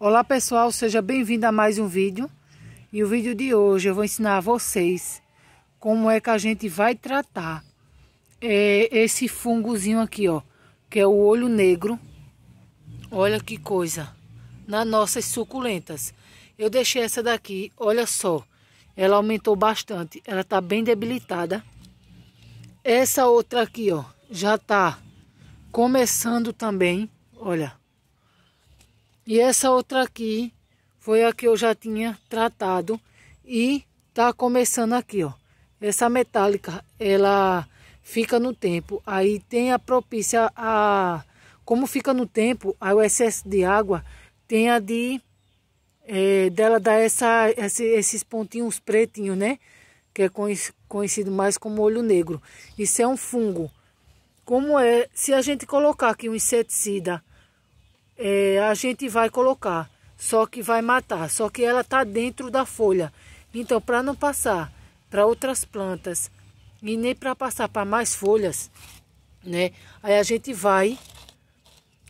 Olá pessoal, seja bem-vindo a mais um vídeo. E o vídeo de hoje eu vou ensinar a vocês como é que a gente vai tratar é, esse fungozinho aqui, ó, que é o olho negro. Olha que coisa, nas nossas suculentas. Eu deixei essa daqui, olha só, ela aumentou bastante, ela tá bem debilitada. Essa outra aqui, ó, já tá começando também, olha e essa outra aqui foi a que eu já tinha tratado e tá começando aqui, ó. Essa metálica, ela fica no tempo. Aí tem a propícia a... Como fica no tempo, aí o excesso de água tem a de... É, dela dar essa, esse, esses pontinhos pretinhos, né? Que é conhecido mais como olho negro. Isso é um fungo. Como é... Se a gente colocar aqui um inseticida é, a gente vai colocar, só que vai matar, só que ela está dentro da folha. Então, para não passar para outras plantas e nem para passar para mais folhas, né? Aí a gente vai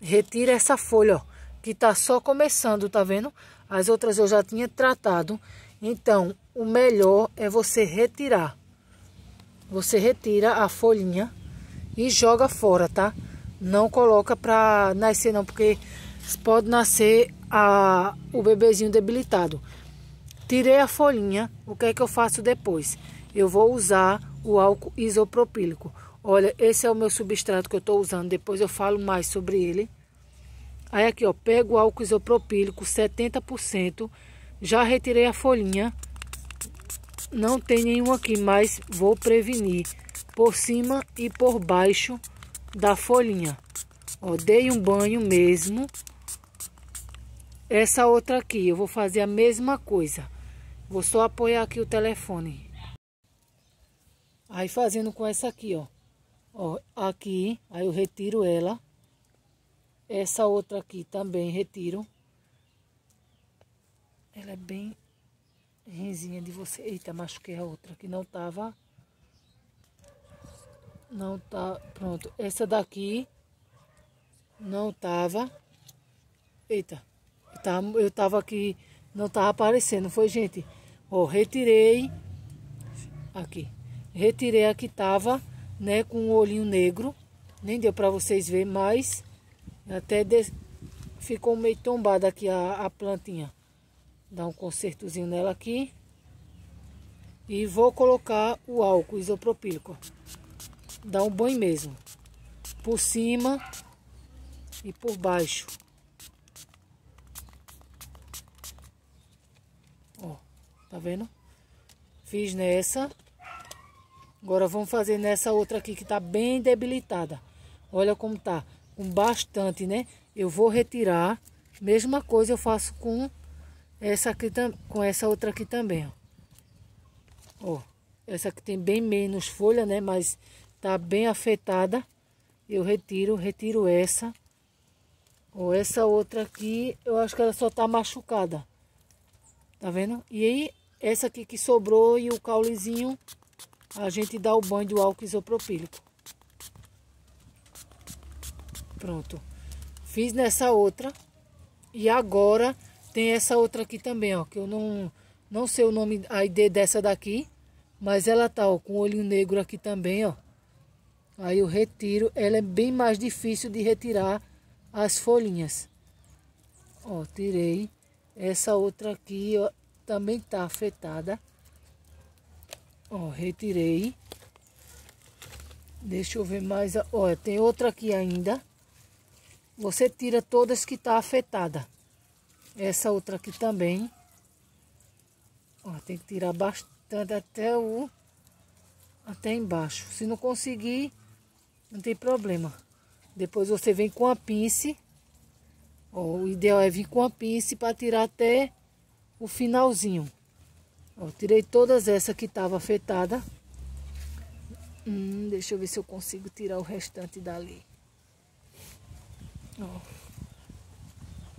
retira essa folha, ó, que está só começando, tá vendo? As outras eu já tinha tratado. Então, o melhor é você retirar. Você retira a folhinha e joga fora, tá? Não coloca para nascer não, porque pode nascer a, o bebezinho debilitado. Tirei a folhinha, o que é que eu faço depois? Eu vou usar o álcool isopropílico. Olha, esse é o meu substrato que eu estou usando, depois eu falo mais sobre ele. Aí aqui, ó, pego o álcool isopropílico, 70%. Já retirei a folhinha. Não tem nenhum aqui, mas vou prevenir. Por cima e por baixo da folhinha. Ó, dei um banho mesmo. Essa outra aqui, eu vou fazer a mesma coisa. Vou só apoiar aqui o telefone. Aí fazendo com essa aqui, ó. Ó, aqui, aí eu retiro ela. Essa outra aqui também retiro. Ela é bem renzinha de você. Eita, machuquei a outra que não tava... Não tá. Pronto. Essa daqui não tava. Eita. Eu tava, eu tava aqui. Não tava aparecendo, foi, gente? Ó, retirei. Aqui. Retirei a que tava, né? Com o um olhinho negro. Nem deu para vocês verem, mais Até ficou meio tombada aqui a, a plantinha. Dá um consertozinho nela aqui. E vou colocar o álcool isopropílico dá um banho mesmo. Por cima e por baixo. Ó, tá vendo? Fiz nessa. Agora vamos fazer nessa outra aqui que tá bem debilitada. Olha como tá. Com bastante, né? Eu vou retirar. Mesma coisa eu faço com essa aqui com essa outra aqui também, ó. ó. essa aqui tem bem menos folha, né? Mas tá bem afetada, eu retiro, retiro essa. Ou essa outra aqui, eu acho que ela só tá machucada. Tá vendo? E aí, essa aqui que sobrou e o caulezinho, a gente dá o banho do álcool isopropílico. Pronto. Fiz nessa outra. E agora tem essa outra aqui também, ó. Que eu não, não sei o nome, a ID dessa daqui. Mas ela tá, ó, com olho negro aqui também, ó. Aí o retiro, ela é bem mais difícil de retirar as folhinhas. Ó, tirei. Essa outra aqui ó, também tá afetada. Ó, retirei. Deixa eu ver mais. Ó, tem outra aqui ainda. Você tira todas que tá afetada. Essa outra aqui também. Ó, tem que tirar bastante até o... Até embaixo. Se não conseguir, não tem problema. Depois você vem com a pince. Ó, o ideal é vir com a pince para tirar até o finalzinho. Ó, tirei todas essas que estavam afetadas. Hum, deixa eu ver se eu consigo tirar o restante dali. Ó.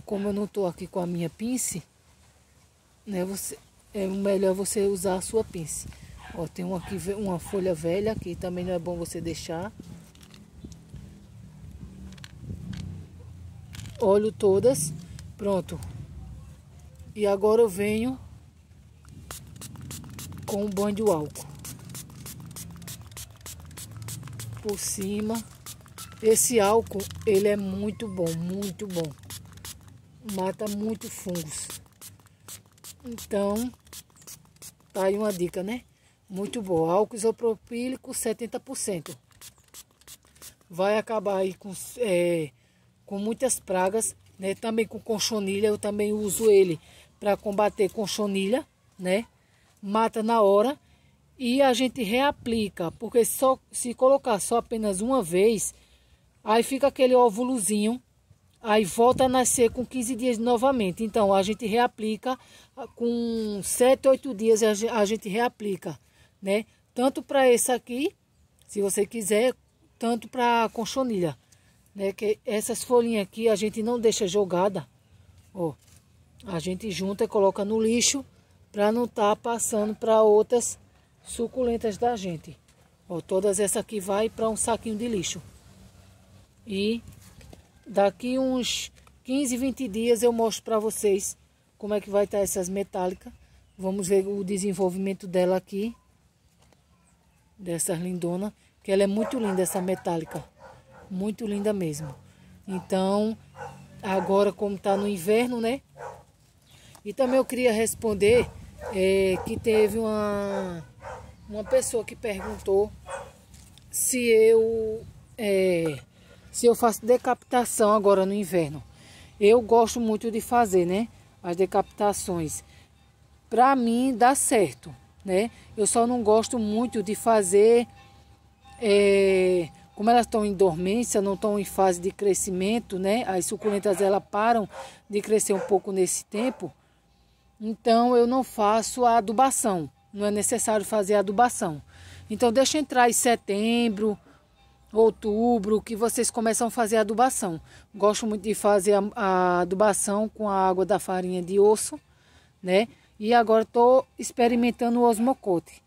Como eu não estou aqui com a minha pince, né, você, é melhor você usar a sua pince. Ó, tem uma, aqui, uma folha velha que também não é bom você deixar. Olho todas. Pronto. E agora eu venho com um banho de álcool. Por cima. Esse álcool, ele é muito bom, muito bom. Mata muito fungos. Então, tá aí uma dica, né? Muito bom Álcool isopropílico, 70%. Vai acabar aí com... É, com muitas pragas, né? Também com conchonilha, eu também uso ele para combater conchonilha, né? Mata na hora e a gente reaplica, porque só se colocar só apenas uma vez, aí fica aquele óvulozinho, aí volta a nascer com 15 dias novamente. Então a gente reaplica ah, com 7, 8 dias a gente reaplica, né? Tanto para esse aqui, se você quiser, tanto para conchonilha. Né? Que essas folhinhas aqui a gente não deixa jogada. Ó, a gente junta e coloca no lixo para não estar tá passando para outras suculentas da gente. Ó, todas essas aqui vai para um saquinho de lixo. E daqui uns 15, 20 dias eu mostro para vocês como é que vai estar tá essas metálicas. Vamos ver o desenvolvimento dela aqui. Dessas lindonas. Que ela é muito linda, essa metálica muito linda mesmo. Então, agora como está no inverno, né? E também eu queria responder é, que teve uma, uma pessoa que perguntou se eu é, se eu faço decapitação agora no inverno. Eu gosto muito de fazer, né? As decapitações. Para mim dá certo, né? Eu só não gosto muito de fazer é, como elas estão em dormência, não estão em fase de crescimento, né? As suculentas elas param de crescer um pouco nesse tempo. Então eu não faço a adubação. Não é necessário fazer a adubação. Então deixa entrar em setembro, outubro, que vocês começam a fazer a adubação. Gosto muito de fazer a, a adubação com a água da farinha de osso, né? E agora estou experimentando o osmocote.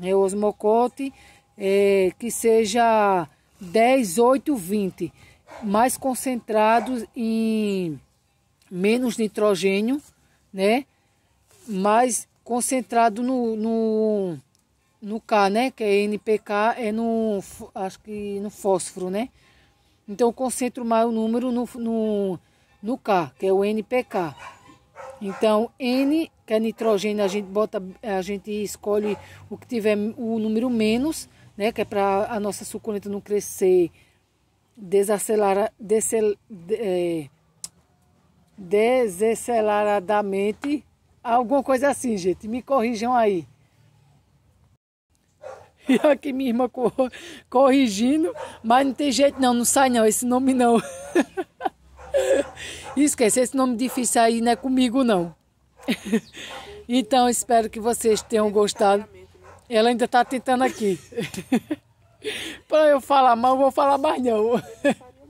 É, o osmocote é, que seja 10, 8, 20, mais concentrados em menos nitrogênio, né? Mais concentrado no, no, no K, né? Que é NPK, é no, acho que no fósforo, né? Então, concentro mais o número no, no, no K, que é o NPK. Então, N, que é nitrogênio, a gente bota, a gente escolhe o que tiver o número menos né? Que é para a nossa suculenta não crescer, desacelerar, desel, é, desaceleradamente, alguma coisa assim, gente. Me corrijam aí. E aqui minha irmã corrigindo, mas não tem jeito não, não sai não, esse nome não. Esquece, esse nome difícil aí não é comigo não. Então, espero que vocês tenham gostado. Ela ainda está tentando aqui. Para eu falar mal, eu vou falar mais não.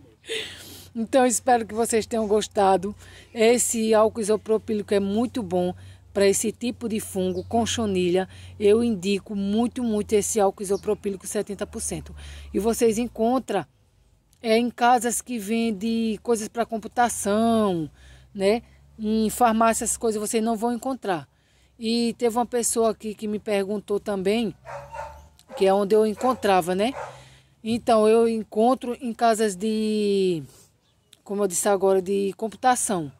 então, espero que vocês tenham gostado. Esse álcool isopropílico é muito bom para esse tipo de fungo, conchonilha. Eu indico muito, muito esse álcool isopropílico 70%. E vocês encontram é, em casas que vendem coisas para computação, né? Em farmácias, coisas vocês não vão encontrar. E teve uma pessoa aqui que me perguntou também, que é onde eu encontrava, né? Então, eu encontro em casas de, como eu disse agora, de computação.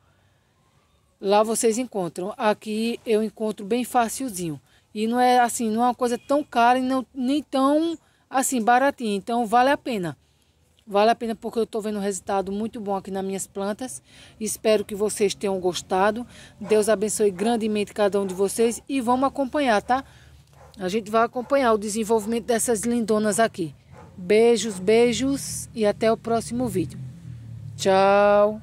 Lá vocês encontram. Aqui eu encontro bem facilzinho. E não é assim, não é uma coisa tão cara e não, nem tão assim baratinha. Então vale a pena. Vale a pena porque eu estou vendo um resultado muito bom aqui nas minhas plantas. Espero que vocês tenham gostado. Deus abençoe grandemente cada um de vocês e vamos acompanhar, tá? A gente vai acompanhar o desenvolvimento dessas lindonas aqui. Beijos, beijos e até o próximo vídeo. Tchau!